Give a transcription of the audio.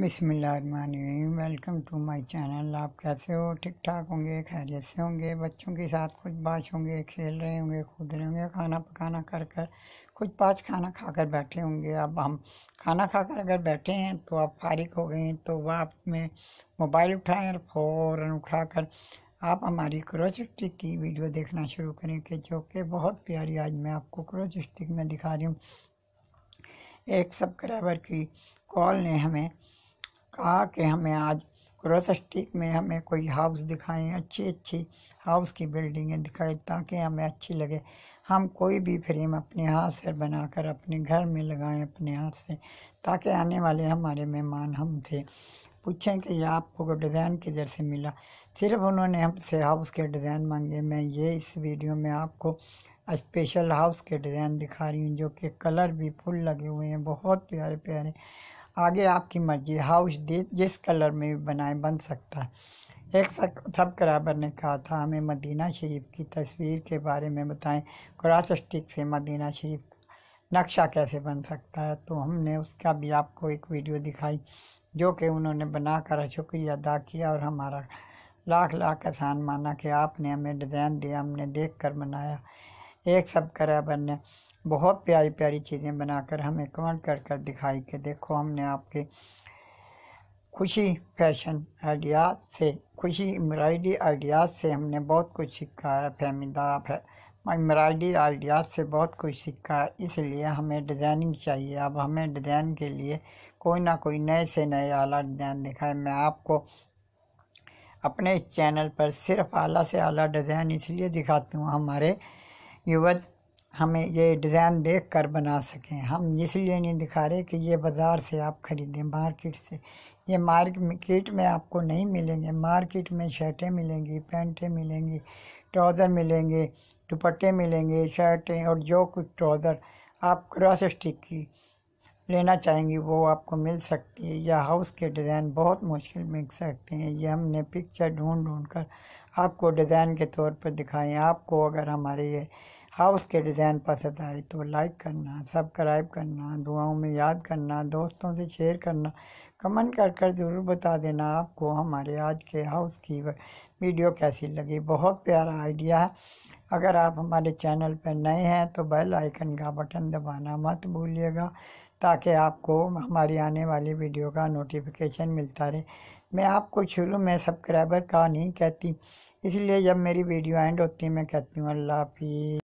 बिसमीम welcome to my channel आप कैसे हो ठीक ठाक होंगे खैरियत से होंगे बच्चों के साथ कुछ बाश होंगे खेल रहे होंगे कूद रहे होंगे खाना पकाना कर कर कुछ पाँच खाना खाकर बैठे होंगे अब हम खाना खाकर अगर बैठे हैं तो आप फारिक हो गए हैं तो वह आप में मोबाइल उठाएँ और फ़ौर उठा कर आप हमारी क्रोच स्टिक की वीडियो देखना शुरू करें कि जो कि बहुत प्यारी आज मैं आपको क्रोच स्टिक में दिखा रही हूँ एक सब्सक्राइबर की कॉल ने हमें कहा कि हमें आज क्रॉस स्टिक में हमें कोई हाउस दिखाएं अच्छी अच्छी हाउस की बिल्डिंगें दिखाएं ताकि हमें अच्छी लगे हम कोई भी फ्रेम अपने हाथ से बनाकर अपने घर में लगाएं अपने हाथ से ताकि आने वाले हमारे मेहमान हमसे पूछें कि यह आपको डिज़ाइन किधर से मिला सिर्फ उन्होंने हमसे हाउस के डिज़ाइन मांगे मैं ये इस वीडियो में आपको स्पेशल हाउस के डिज़ाइन दिखा रही हूँ जो कि कलर भी फुल लगे हुए हैं बहुत प्यारे प्यारे आगे आपकी मर्जी हाउस जिस कलर में भी बनाए बन सकता है एक सब कराबर ने कहा था हमें मदीना शरीफ की तस्वीर के बारे में बताएं क्रॉस स्टिक से मदीना शरीफ नक्शा कैसे बन सकता है तो हमने उसका भी आपको एक वीडियो दिखाई जो कि उन्होंने बनाकर शुक्रिया अदा किया और हमारा लाख लाख आसान माना कि आपने हमें डिज़ाइन दिया हमने देख कर बनाया एक सब ने बहुत प्यारी प्यारी चीज़ें बनाकर हमें कमेंट कर कर दिखाई कि देखो हमने आपके खुशी फैशन आइडियाज से खुशी एम्ब्रॉयडरी आइडियाज से हमने बहुत कुछ सीखा है है एम्ब्रॉयडरी आइडियाज से बहुत कुछ सीखा है इसलिए हमें डिज़ाइनिंग चाहिए अब हमें डिज़ाइन के लिए कोई ना कोई नए से नए आला डिज़ाइन दिखाए मैं आपको अपने चैनल पर सिर्फ आला से आला डिज़ाइन इसलिए दिखाती हूँ हमारे युवज हमें ये डिज़ाइन देख कर बना सकें हम इसलिए नहीं दिखा रहे कि ये बाज़ार से आप ख़रीदें मार्केट से ये मार्केट में आपको नहीं मिलेंगे मार्केट में शर्टें मिलेंगी पैंटें मिलेंगी ट्राउज़र मिलेंगे दुपट्टे मिलेंगे शर्टें और जो कुछ ट्राउज़र आप क्रॉस स्टिक की लेना चाहेंगी वो आपको मिल सकती है या हाउस के डिज़ाइन बहुत मुश्किल मिल सकते हैं ये हमने पिक्चर ढूंढ ढूंढ कर आपको डिज़ाइन के तौर पर दिखाएं आपको अगर हमारे ये हाउस के डिज़ाइन पसंद आए तो लाइक करना सब्सक्राइब करना दुआओं में याद करना दोस्तों से शेयर करना कमेंट कर कर ज़रूर बता देना आपको हमारे आज के हाउस की वीडियो कैसी लगी बहुत प्यारा आइडिया है अगर आप हमारे चैनल पर नए हैं तो बेल आइकन का बटन दबाना मत भूलिएगा ताकि आपको हमारी आने वाली वीडियो का नोटिफिकेशन मिलता रहे मैं आपको शुरू में सब्सक्राइबर का नहीं कहती इसलिए जब मेरी वीडियो एंड होती है मैं कहती हूँ अल्लाह हाफि